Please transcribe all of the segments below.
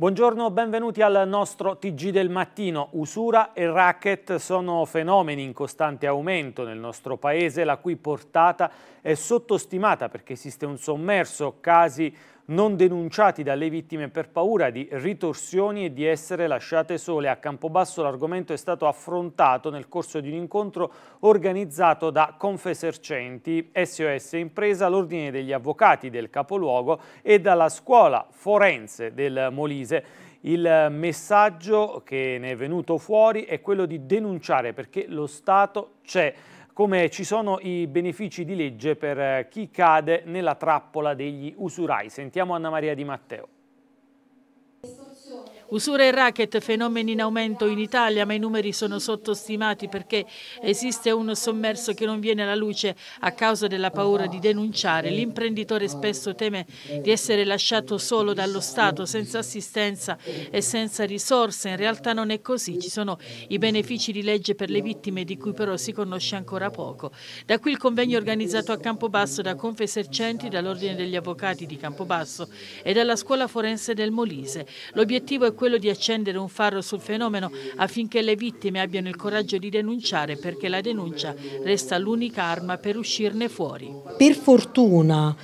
Buongiorno, benvenuti al nostro TG del mattino. Usura e racket sono fenomeni in costante aumento nel nostro paese, la cui portata è sottostimata perché esiste un sommerso casi non denunciati dalle vittime per paura di ritorsioni e di essere lasciate sole. A Campobasso l'argomento è stato affrontato nel corso di un incontro organizzato da Confesercenti, SOS Impresa, l'Ordine degli Avvocati del Capoluogo e dalla Scuola Forense del Molise. Il messaggio che ne è venuto fuori è quello di denunciare perché lo Stato c'è come ci sono i benefici di legge per eh, chi cade nella trappola degli usurai. Sentiamo Anna Maria Di Matteo. Usura e racket fenomeni in aumento in Italia ma i numeri sono sottostimati perché esiste uno sommerso che non viene alla luce a causa della paura di denunciare. L'imprenditore spesso teme di essere lasciato solo dallo Stato senza assistenza e senza risorse. In realtà non è così, ci sono i benefici di legge per le vittime di cui però si conosce ancora poco. Da qui il convegno organizzato a Campobasso da Confesercenti, dall'Ordine degli Avvocati di Campobasso e dalla Scuola Forense del Molise. L'obiettivo è quello di accendere un faro sul fenomeno affinché le vittime abbiano il coraggio di denunciare perché la denuncia resta l'unica arma per uscirne fuori. Per fortuna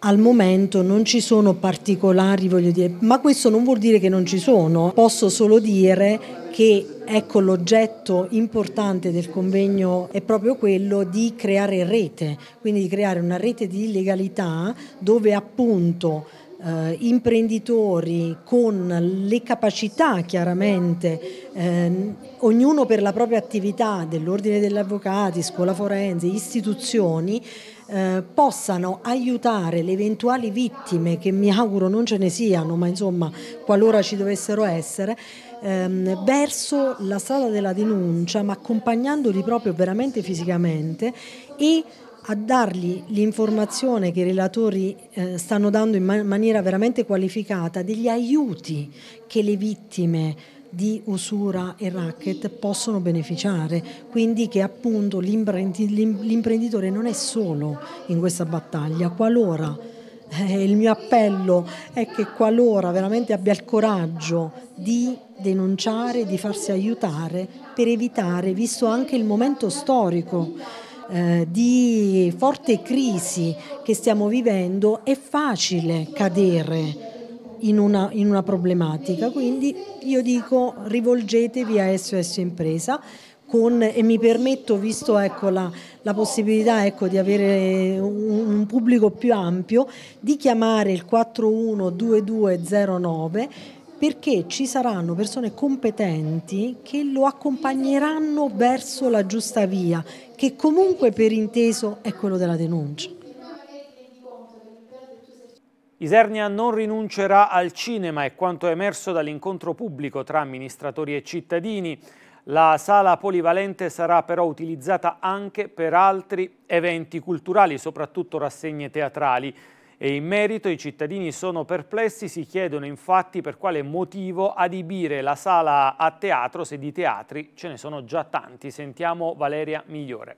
al momento non ci sono particolari, voglio dire, ma questo non vuol dire che non ci sono, posso solo dire che ecco, l'oggetto importante del convegno è proprio quello di creare rete, quindi di creare una rete di legalità dove appunto eh, imprenditori con le capacità chiaramente, eh, ognuno per la propria attività dell'ordine degli avvocati, scuola forense, istituzioni, eh, possano aiutare le eventuali vittime che mi auguro non ce ne siano, ma insomma qualora ci dovessero essere, ehm, verso la strada della denuncia, ma accompagnandoli proprio veramente fisicamente e a dargli l'informazione che i relatori eh, stanno dando in man maniera veramente qualificata, degli aiuti che le vittime di usura e racket possono beneficiare, quindi che appunto l'imprenditore non è solo in questa battaglia, qualora eh, il mio appello è che qualora veramente abbia il coraggio di denunciare, di farsi aiutare per evitare, visto anche il momento storico eh, di forte crisi che stiamo vivendo è facile cadere in una, in una problematica. Quindi io dico rivolgetevi a SOS Impresa. Con, e mi permetto, visto ecco, la, la, possibilità ecco, di avere un, un, pubblico più ampio, di chiamare il 412209 perché ci saranno persone competenti che lo accompagneranno verso la giusta via, che comunque per inteso è quello della denuncia. Isernia non rinuncerà al cinema, è quanto è emerso dall'incontro pubblico tra amministratori e cittadini. La sala polivalente sarà però utilizzata anche per altri eventi culturali, soprattutto rassegne teatrali e in merito i cittadini sono perplessi, si chiedono infatti per quale motivo adibire la sala a teatro se di teatri ce ne sono già tanti. Sentiamo Valeria Migliore.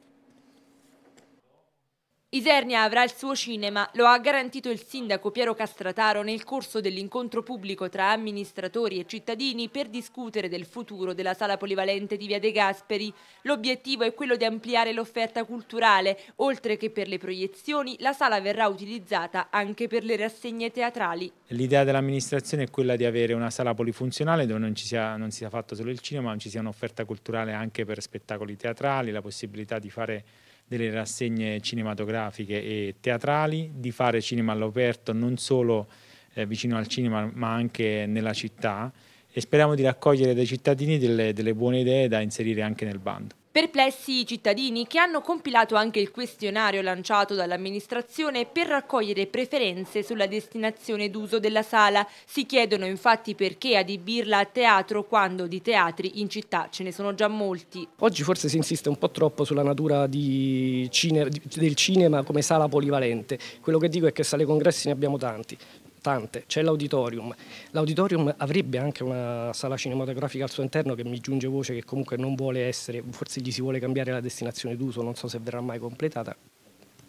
Isernia avrà il suo cinema, lo ha garantito il sindaco Piero Castrataro nel corso dell'incontro pubblico tra amministratori e cittadini per discutere del futuro della sala polivalente di Via De Gasperi. L'obiettivo è quello di ampliare l'offerta culturale, oltre che per le proiezioni la sala verrà utilizzata anche per le rassegne teatrali. L'idea dell'amministrazione è quella di avere una sala polifunzionale dove non, sia, non sia fatto solo il cinema, ma ci sia un'offerta culturale anche per spettacoli teatrali, la possibilità di fare delle rassegne cinematografiche e teatrali, di fare cinema all'aperto non solo eh, vicino al cinema ma anche nella città e speriamo di raccogliere dai cittadini delle, delle buone idee da inserire anche nel bando. Perplessi i cittadini che hanno compilato anche il questionario lanciato dall'amministrazione per raccogliere preferenze sulla destinazione d'uso della sala. Si chiedono infatti perché adibirla a teatro quando di teatri in città ce ne sono già molti. Oggi forse si insiste un po' troppo sulla natura cine, del cinema come sala polivalente. Quello che dico è che sale congressi ne abbiamo tanti tante, c'è l'auditorium. L'auditorium avrebbe anche una sala cinematografica al suo interno che mi giunge voce che comunque non vuole essere, forse gli si vuole cambiare la destinazione d'uso, non so se verrà mai completata.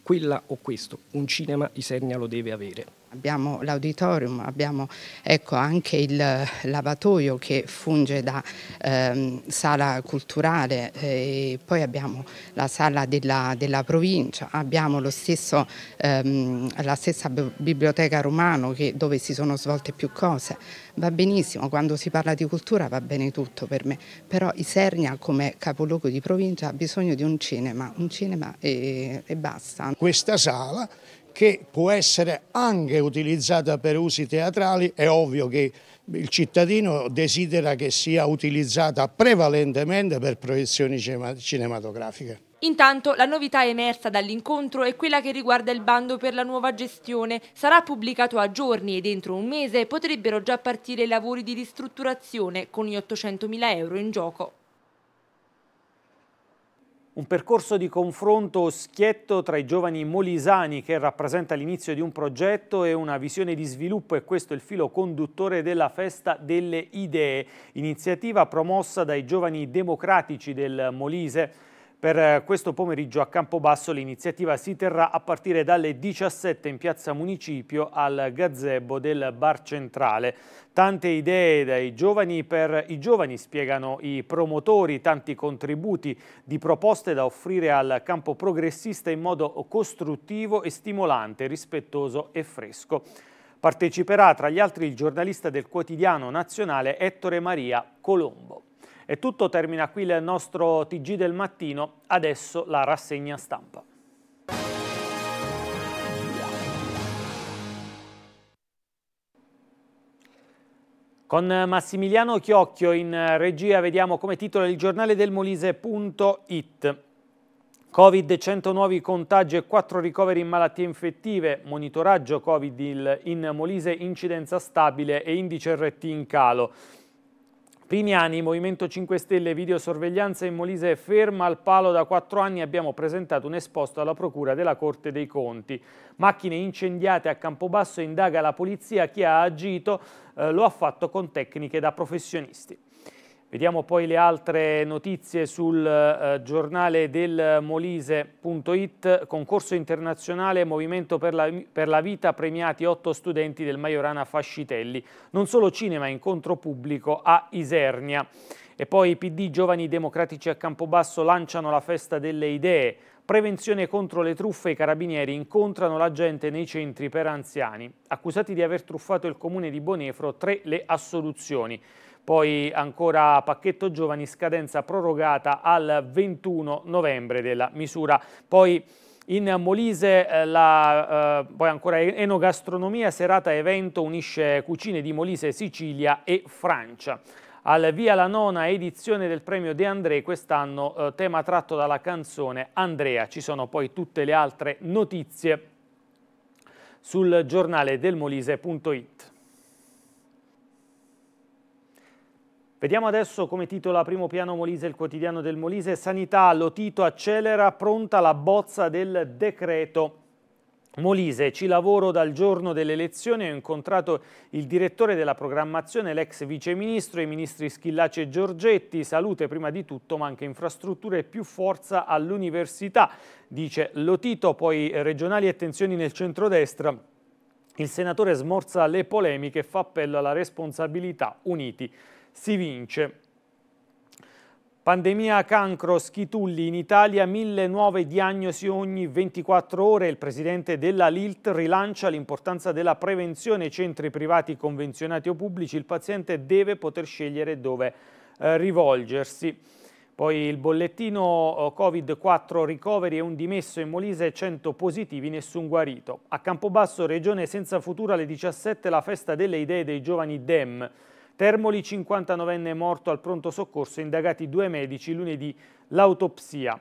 Quella o questo, un cinema di Isernia lo deve avere abbiamo l'auditorium, abbiamo ecco, anche il lavatoio che funge da ehm, sala culturale, eh, poi abbiamo la sala della, della provincia, abbiamo stesso, ehm, la stessa biblioteca romano che, dove si sono svolte più cose. Va benissimo, quando si parla di cultura va bene tutto per me, però Isernia come capoluogo di provincia ha bisogno di un cinema, un cinema e, e basta. Questa sala che può essere anche utilizzata per usi teatrali, è ovvio che il cittadino desidera che sia utilizzata prevalentemente per proiezioni cinematografiche. Intanto la novità emersa dall'incontro è quella che riguarda il bando per la nuova gestione. Sarà pubblicato a giorni e dentro un mese potrebbero già partire i lavori di ristrutturazione con gli 800.000 euro in gioco. Un percorso di confronto schietto tra i giovani molisani che rappresenta l'inizio di un progetto e una visione di sviluppo e questo è il filo conduttore della Festa delle Idee, iniziativa promossa dai giovani democratici del Molise per eh, questo pomeriggio a Campobasso l'iniziativa si terrà a partire dalle 17 in piazza Municipio al gazebo del Bar Centrale. Tante idee dai giovani per i giovani, spiegano i promotori, tanti contributi di proposte da offrire al campo progressista in modo costruttivo e stimolante, rispettoso e fresco. Parteciperà tra gli altri il giornalista del quotidiano nazionale Ettore Maria Colombo. È tutto, termina qui il nostro TG del mattino, adesso la rassegna stampa. Con Massimiliano Chiocchio in regia vediamo come titolo il giornale del Molise.it. Covid 100 nuovi contagi e 4 ricoveri in malattie infettive, monitoraggio Covid in Molise, incidenza stabile e indice RT in calo. Primi anni, Movimento 5 Stelle, videosorveglianza in Molise ferma al palo da quattro anni, abbiamo presentato un esposto alla Procura della Corte dei Conti. Macchine incendiate a Campobasso, indaga la polizia chi ha agito, eh, lo ha fatto con tecniche da professionisti. Vediamo poi le altre notizie sul eh, giornale del Molise.it, concorso internazionale Movimento per la, per la, Vita, premiati otto studenti del Majorana Fascitelli, non solo cinema, incontro pubblico a Isernia. E poi PD Giovani Democratici a Campobasso lanciano la festa delle idee, Prevenzione contro le truffe i carabinieri incontrano la gente nei centri per anziani. Accusati di aver truffato il comune di Bonefro, tre le assoluzioni. Poi ancora pacchetto giovani, scadenza prorogata al 21 novembre della misura. Poi in Molise, eh, la, eh, poi ancora enogastronomia, serata evento unisce cucine di Molise, Sicilia e Francia al via la nona edizione del premio De André, quest'anno eh, tema tratto dalla canzone Andrea. Ci sono poi tutte le altre notizie sul giornale del Molise.it. Vediamo adesso come titola primo piano Molise il quotidiano del Molise. Sanità, Lotito accelera, pronta la bozza del decreto Molise, ci lavoro dal giorno delle elezioni, ho incontrato il direttore della programmazione, l'ex viceministro, i ministri Schillaci e Giorgetti, salute prima di tutto ma anche infrastrutture e più forza all'università, dice Lotito, poi regionali e tensioni nel centrodestra, il senatore smorza le polemiche e fa appello alla responsabilità, uniti si vince. Pandemia cancro schitulli in Italia, mille nuove diagnosi ogni 24 ore. Il presidente della Lilt rilancia l'importanza della prevenzione. Centri privati convenzionati o pubblici, il paziente deve poter scegliere dove eh, rivolgersi. Poi il bollettino Covid-4 ricoveri e un dimesso in Molise, 100 positivi, nessun guarito. A Campobasso, regione senza futuro, alle 17 la festa delle idee dei giovani DEM. Termoli 59enne morto al pronto soccorso, indagati due medici lunedì l'autopsia.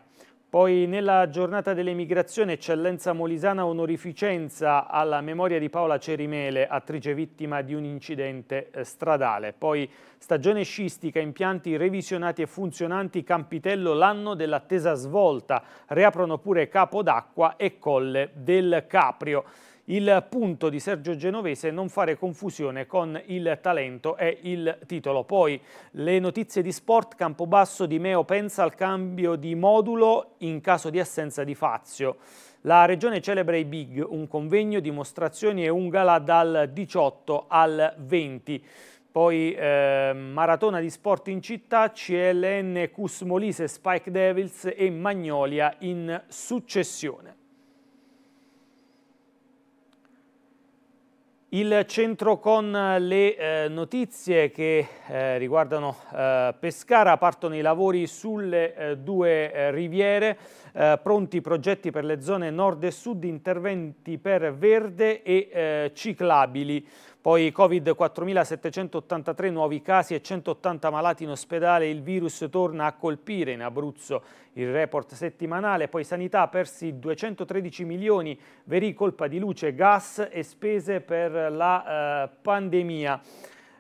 Poi nella giornata dell'emigrazione eccellenza molisana onorificenza alla memoria di Paola Cerimele, attrice vittima di un incidente eh, stradale. Poi stagione scistica, impianti revisionati e funzionanti, Campitello l'anno dell'attesa svolta. Riaprono pure Capo d'Acqua e Colle del Caprio. Il punto di Sergio Genovese è non fare confusione con il talento e il titolo. Poi le notizie di sport, Campobasso di Meo pensa al cambio di modulo in caso di assenza di Fazio. La regione celebra i Big, un convegno, dimostrazioni e un gala dal 18 al 20. Poi eh, maratona di sport in città, CLN Cus Molise, Spike Devils e Magnolia in successione. Il centro con le eh, notizie che eh, riguardano eh, Pescara, partono i lavori sulle eh, due eh, riviere, eh, pronti i progetti per le zone nord e sud, interventi per verde e ciclabili. Poi Covid 4.783 nuovi casi e 180 malati in ospedale, il virus torna a colpire in Abruzzo il report settimanale, poi sanità persi 213 milioni, veri colpa di luce, gas e spese per la eh, pandemia.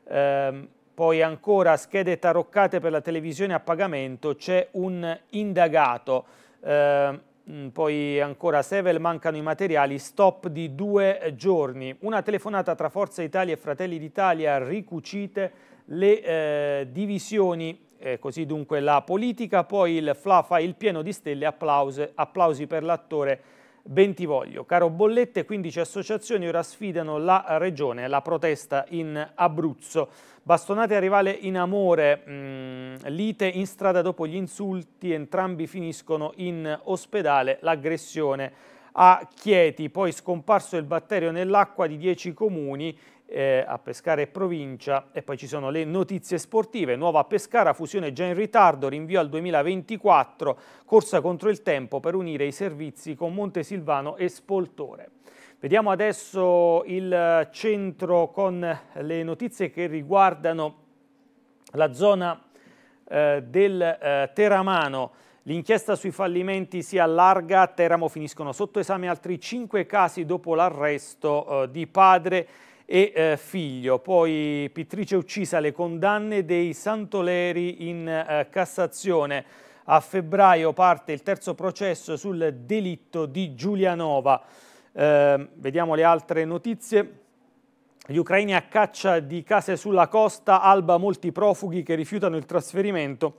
Ehm, poi ancora schede taroccate per la televisione a pagamento, c'è un indagato. Ehm, Mm, poi ancora Sevel mancano i materiali, stop di due giorni. Una telefonata tra Forza Italia e Fratelli d'Italia ricucite le eh, divisioni, eh, così dunque la politica, poi il FLA fa il pieno di stelle, applause, applausi per l'attore Bentivoglio. Caro Bollette, 15 associazioni ora sfidano la regione, la protesta in Abruzzo. Bastonate a rivale in amore, mh, mm, lite in strada dopo gli insulti, entrambi finiscono in ospedale, l'aggressione a Chieti, poi scomparso il batterio nell'acqua di 10 comuni eh, a Pescara e provincia e poi ci sono le notizie sportive, nuova Pescara, fusione già in ritardo, rinvio al 2024, corsa contro il tempo per unire i servizi con Montesilvano e Spoltore. Vediamo adesso il centro con le notizie che riguardano la zona eh, del eh, Teramano. L'inchiesta sui fallimenti si allarga, a Teramo finiscono sotto esame altri cinque casi dopo l'arresto eh, di padre e eh, figlio. Poi Pittrice uccisa le condanne dei Santoleri in eh, Cassazione. A febbraio parte il terzo processo sul delitto di Giulianova. Eh, vediamo le altre notizie. Gli ucraini a caccia di case sulla costa, Alba molti profughi che rifiutano il trasferimento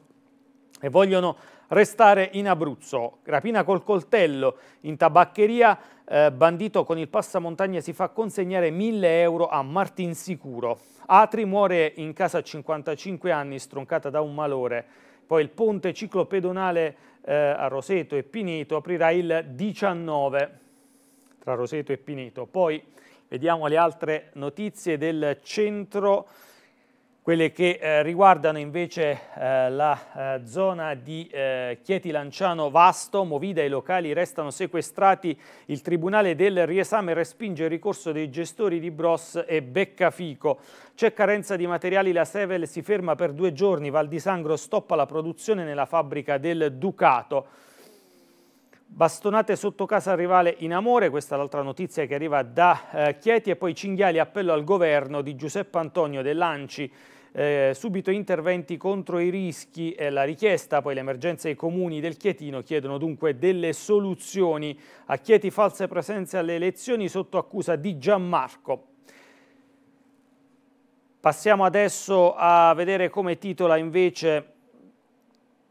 e vogliono restare in Abruzzo. Rapina col coltello in tabaccheria, eh, bandito con il passamontagna si fa consegnare 1000 euro a Martin Sicuro. Atri muore in casa a 55 anni stroncata da un malore. Poi il ponte ciclopedonale eh, a Roseto e Pineto aprirà il 19 tra Roseto e Pineto. Poi vediamo le altre notizie del centro quelle che eh, riguardano invece eh, la eh, zona di eh, Chieti Lanciano Vasto, Movida e i locali restano sequestrati, il Tribunale del Riesame respinge il ricorso dei gestori di Bros e Beccafico. C'è carenza di materiali, la Sevel si ferma per due giorni, Val di Sangro stoppa la produzione nella fabbrica del Ducato. Bastonate sotto casa rivale in amore, questa è l'altra notizia che arriva da eh, Chieti e poi Cinghiali appello al governo di Giuseppe Antonio dell'Anci eh, subito interventi contro i rischi e la richiesta, poi le emergenze ai comuni del Chietino chiedono dunque delle soluzioni. A Chieti false presenze alle elezioni sotto accusa di Gianmarco. Passiamo adesso a vedere come titola invece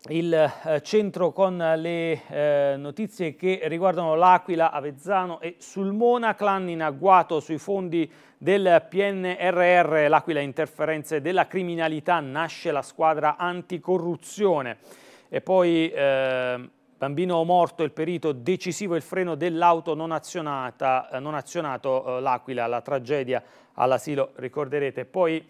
il eh, centro con le eh, notizie che riguardano l'Aquila, Avezzano e Sulmona, clan in agguato sui fondi del PNRR, l'Aquila interferenze della criminalità, nasce la squadra anticorruzione e poi eh, bambino morto, il perito decisivo, il freno dell'auto non, azionata, eh, non azionato, eh, l'Aquila, la tragedia all'asilo, ricorderete. Poi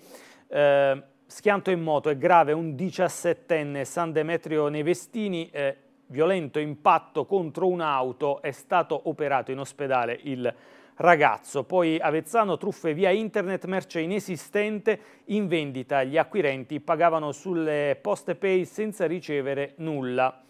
eh, Schianto in moto è grave, un 17enne San Demetrio Nevestini, eh, violento impatto contro un'auto, è stato operato in ospedale il ragazzo. Poi Avezzano, truffe via internet, merce inesistente, in vendita gli acquirenti pagavano sulle poste pay senza ricevere nulla.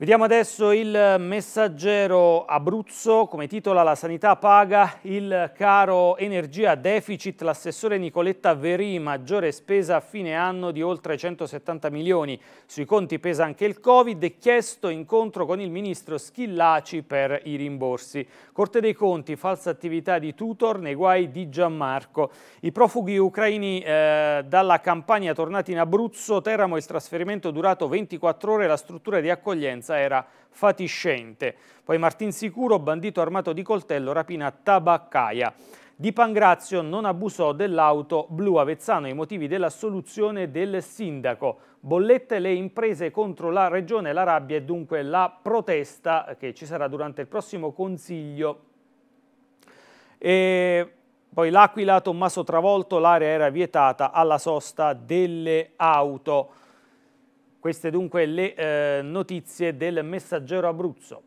Vediamo adesso il messaggero Abruzzo, come titola La sanità paga, il caro energia deficit, l'assessore Nicoletta Veri, maggiore spesa a fine anno di oltre 170 milioni. Sui conti pesa anche il Covid e chiesto incontro con il ministro Schillaci per i rimborsi. Corte dei Conti, falsa attività di tutor nei guai di Gianmarco. I profughi ucraini eh, dalla campagna tornati in Abruzzo, Teramo il trasferimento durato 24 ore, la struttura di accoglienza violenza era fatiscente. Poi Martin Sicuro, bandito armato di coltello, rapina Tabaccaia. Di Pangrazio non abusò dell'auto blu Avezzano i motivi dell'assoluzione del sindaco. Bollette le imprese contro la regione, la rabbia e dunque la protesta che ci sarà durante il prossimo consiglio. E poi l'Aquila, Tommaso Travolto, l'area era vietata alla sosta delle auto. Queste dunque le eh, notizie del messaggero Abruzzo.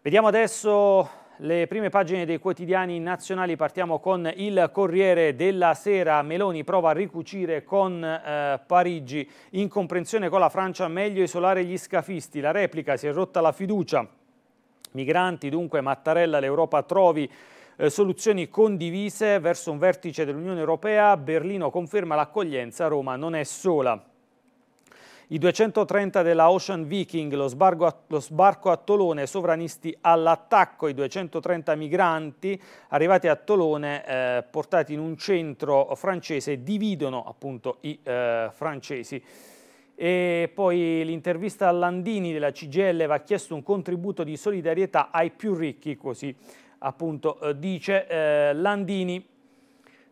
Vediamo adesso le prime pagine dei quotidiani nazionali. Partiamo con il Corriere della Sera. Meloni prova a ricucire con eh, Parigi. In comprensione con la Francia meglio isolare gli scafisti. La replica si è rotta la fiducia. Migranti dunque Mattarella l'Europa trovi eh, soluzioni condivise verso un vertice dell'Unione Europea. Berlino conferma l'accoglienza, Roma non è sola. I 230 della Ocean Viking, lo, sbarco a, lo sbarco a Tolone, sovranisti all'attacco, i 230 migranti arrivati a Tolone eh, portati in un centro francese dividono appunto i eh, francesi. E poi l'intervista a Landini della CGL va chiesto un contributo di solidarietà ai più ricchi, così appunto eh, dice eh, Landini.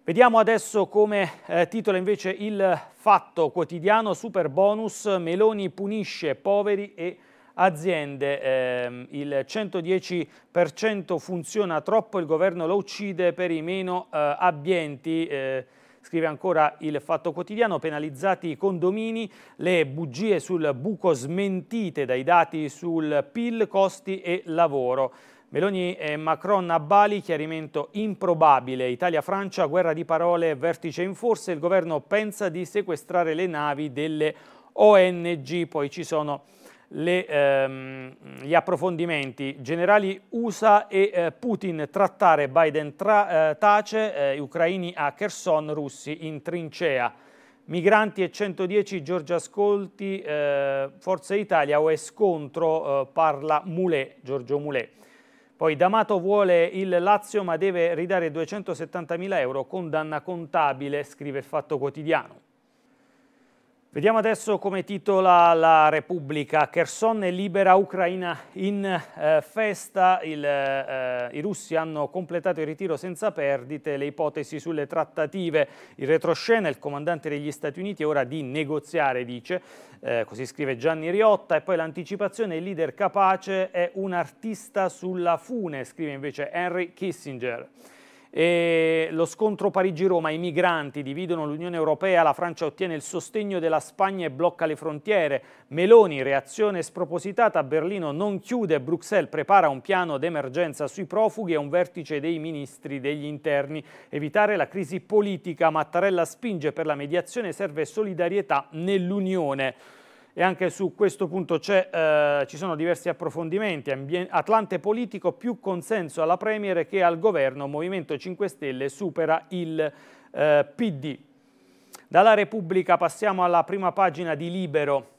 Vediamo adesso come eh, titola invece il fatto quotidiano Super bonus Meloni punisce poveri e aziende. Eh, il 110% funziona troppo, il governo lo uccide per i meno eh, abbienti. Eh, scrive ancora il Fatto Quotidiano, penalizzati i condomini, le bugie sul buco smentite dai dati sul PIL, costi e lavoro. Meloni e Macron a Bali, chiarimento improbabile. Italia-Francia, guerra di parole, vertice in forse. Il governo pensa di sequestrare le navi delle ONG. Poi ci sono le, ehm, gli approfondimenti. Generali USA e eh, Putin, trattare Biden tra, eh, tace, eh, ucraini a Kherson, russi in trincea. Migranti e 110, Giorgia Ascolti, eh, Forza Italia, o è scontro, eh, parla Mulè, Giorgio Mulè. Poi D'Amato vuole il Lazio ma deve ridare 270.000 euro condanna contabile, scrive il Fatto Quotidiano. Vediamo adesso come titola la Repubblica. Kherson libera, Ucraina in eh, festa, Il, eh, i russi hanno completato il ritiro senza perdite, le ipotesi sulle trattative. In retroscena il comandante degli Stati Uniti è ora di negoziare, dice, eh, così scrive Gianni Riotta, e poi l'anticipazione, il leader capace è un artista sulla fune, scrive invece Henry Kissinger. E lo scontro Parigi-Roma, i migranti dividono l'Unione Europea, la Francia ottiene il sostegno della Spagna e blocca le frontiere. Meloni, reazione spropositata, Berlino non chiude, Bruxelles prepara un piano d'emergenza sui profughi e un vertice dei ministri degli interni. Evitare la crisi politica, Mattarella spinge per la mediazione, serve solidarietà nell'Unione e anche su questo punto eh, ci sono diversi approfondimenti. Atlante politico più consenso alla Premier che al governo Movimento 5 Stelle supera il eh, PD. Dalla Repubblica passiamo alla prima pagina di Libero.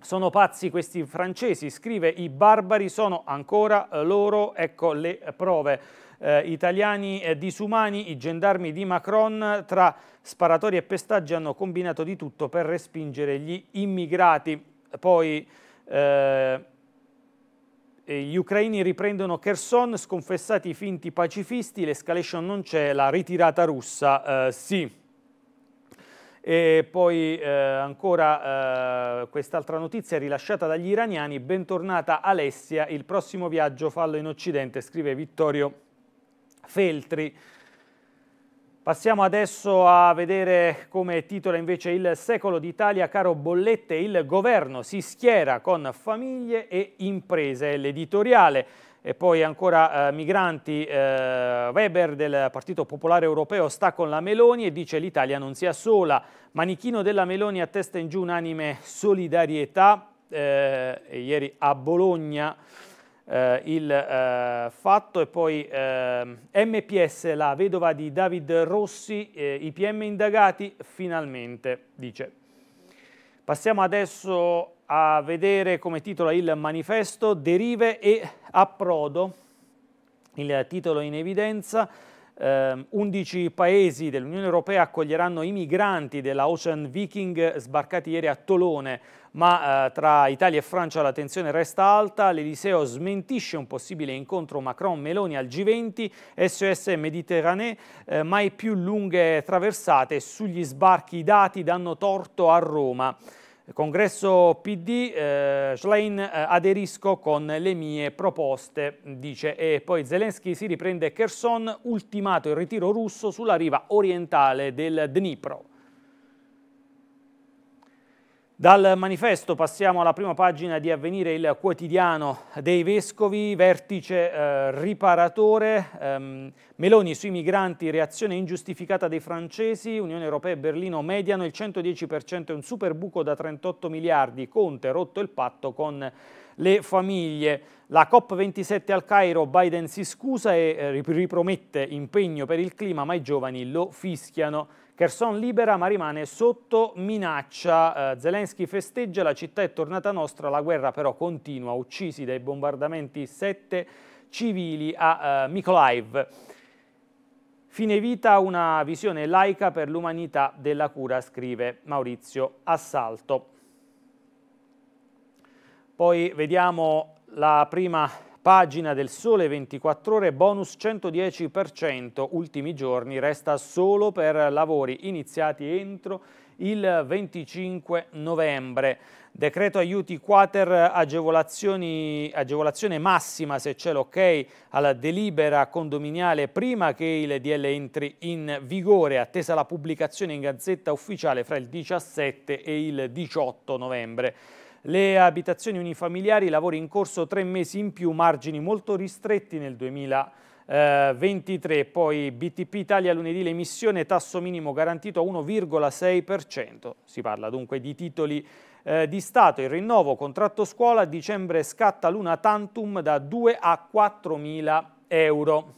Sono pazzi questi francesi, scrive i barbari, sono ancora eh, loro, ecco le prove eh, italiani eh, disumani, i gendarmi di Macron tra sparatori e pestaggi hanno combinato di tutto per respingere gli immigrati. Poi eh, gli ucraini riprendono Kherson, sconfessati i finti pacifisti, l'escalation non c'è, la ritirata russa eh, sì. E poi eh, ancora eh, quest'altra notizia rilasciata dagli iraniani, bentornata Alessia, il prossimo viaggio fallo in Occidente, scrive Vittorio Feltri. Passiamo adesso a vedere come titola invece il secolo d'Italia, caro Bollette, il governo si schiera con famiglie e imprese, l'editoriale e poi ancora eh, migranti, eh, Weber del Partito Popolare Europeo sta con la Meloni e dice l'Italia non sia sola, manichino della Meloni a testa in giù unanime solidarietà, eh, ieri a Bologna eh, il eh, fatto e poi eh, MPS, la vedova di David Rossi, eh, i PM indagati finalmente, dice. Passiamo adesso a vedere come titola il manifesto Derive e approdo, il titolo in evidenza. 11 ehm, paesi dell'Unione Europea accoglieranno i migranti della Ocean Viking sbarcati ieri a Tolone ma eh, tra Italia e Francia la tensione resta alta, l'Eliseo smentisce un possibile incontro Macron-Meloni al G20, SOS Mediterranee, eh, mai più lunghe traversate, sugli sbarchi i dati danno torto a Roma. Congresso PD, eh, Schlein eh, aderisco con le mie proposte, dice. E poi Zelensky si riprende Kherson, ultimato il ritiro russo sulla riva orientale del Dnipro. Dal manifesto passiamo alla prima pagina di Avvenire il quotidiano dei Vescovi, vertice eh, riparatore, ehm, Meloni sui migranti, reazione ingiustificata dei francesi, Unione Europea e Berlino mediano il 110% è un super buco da 38 miliardi, Conte rotto il patto con le famiglie. La COP27 al Cairo, Biden si scusa e eh, ripromette impegno per il clima, ma i giovani lo fischiano. Kherson libera ma rimane sotto minaccia. Eh, Zelensky festeggia, la città è tornata nostra, la guerra però continua, uccisi dai bombardamenti sette civili a eh, Mykolaiv. Fine vita, una visione laica per l'umanità della cura, scrive Maurizio Assalto. Poi vediamo la prima Pagina del Sole 24 Ore, bonus 110%, ultimi giorni, resta solo per lavori iniziati entro il 25 novembre. Decreto aiuti quater, agevolazione massima se c'è l'ok alla delibera condominiale prima che il DL entri in vigore, attesa la pubblicazione in Gazzetta Ufficiale fra il 17 e il 18 novembre. Le abitazioni unifamiliari, lavori in corso tre mesi in più, margini molto ristretti nel 2023. Poi BTP Italia lunedì l'emissione, tasso minimo garantito a 1,6%. Si parla dunque di titoli eh, di Stato. Il rinnovo contratto scuola a dicembre scatta l'una tantum da 2 a 4 mila euro.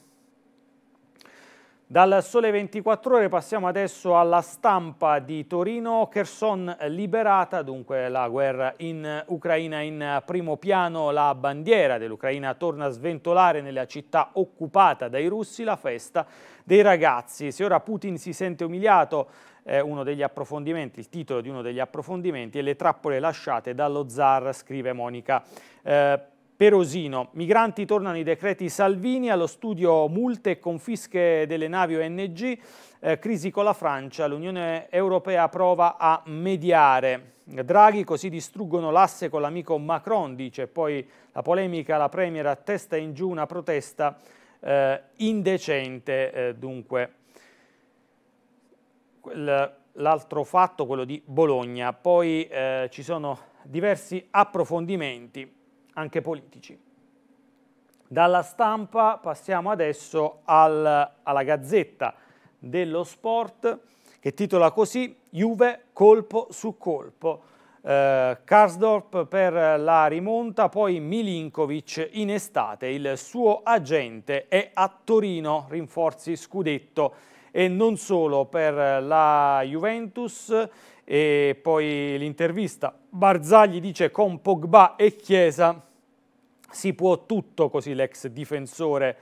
Dal Sole 24 Ore passiamo adesso alla stampa di Torino, Kherson liberata, dunque la guerra in Ucraina in primo piano, la bandiera dell'Ucraina torna a sventolare nella città occupata dai russi, la festa dei ragazzi. Se ora Putin si sente umiliato, eh, uno degli approfondimenti, il titolo di uno degli approfondimenti è Le trappole lasciate dallo zar, scrive Monica eh, Perosino. Migranti tornano i decreti Salvini, allo studio multe e confische delle navi ONG, eh, crisi con la Francia, l'Unione Europea prova a mediare. Draghi così distruggono l'asse con l'amico Macron, dice poi la polemica, la Premier a testa in giù una protesta eh, indecente eh, dunque. L'altro fatto, quello di Bologna, poi eh, ci sono diversi approfondimenti anche politici. Dalla stampa passiamo adesso al, alla Gazzetta dello Sport che titola così Juve colpo su colpo. Eh, Karsdorp per la rimonta, poi Milinkovic in estate, il suo agente è a Torino, rinforzi scudetto e non solo per la Juventus e poi l'intervista. Barzagli dice con Pogba e Chiesa si può tutto, così l'ex difensore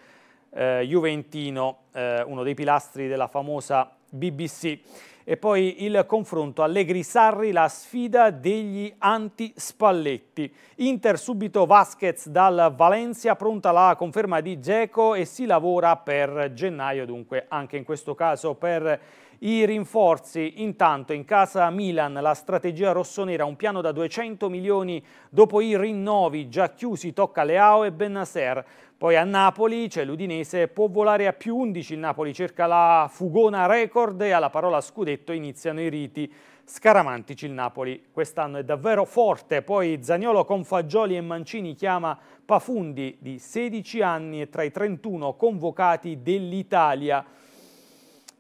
eh, juventino, eh, uno dei pilastri della famosa BBC. E poi il confronto Allegri-Sarri, la sfida degli anti-Spalletti. Inter subito Vasquez dal Valencia, pronta la conferma di Geco e si lavora per gennaio, dunque anche in questo caso per i rinforzi, intanto in casa Milan la strategia rossonera, un piano da 200 milioni dopo i rinnovi già chiusi, tocca Leao e Bennaser. Poi a Napoli c'è l'Udinese, può volare a più 11, il Napoli cerca la fugona record e alla parola scudetto iniziano i riti scaramantici il Napoli quest'anno è davvero forte, poi Zaniolo con Fagioli e Mancini chiama Pafundi di 16 anni e tra i 31 convocati dell'Italia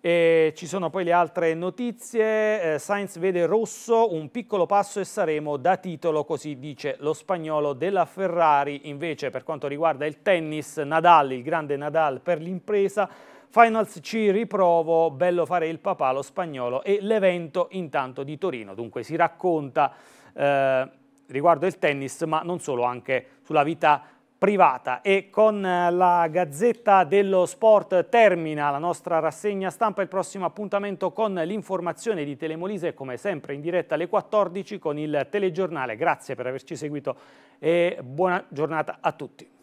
e ci sono poi le altre notizie, eh, Sainz vede rosso, un piccolo passo e saremo da titolo, così dice lo spagnolo della Ferrari. Invece per quanto riguarda il tennis, Nadal, il grande Nadal per l'impresa, Finals ci riprovo, bello fare il papà lo spagnolo e l'evento intanto di Torino. Dunque si racconta eh, riguardo il tennis ma non solo, anche sulla vita privata e con eh, la Gazzetta dello Sport termina la nostra rassegna stampa il prossimo appuntamento con l'informazione di Telemolise come sempre in diretta alle 14 con il telegiornale grazie per averci seguito e buona giornata a tutti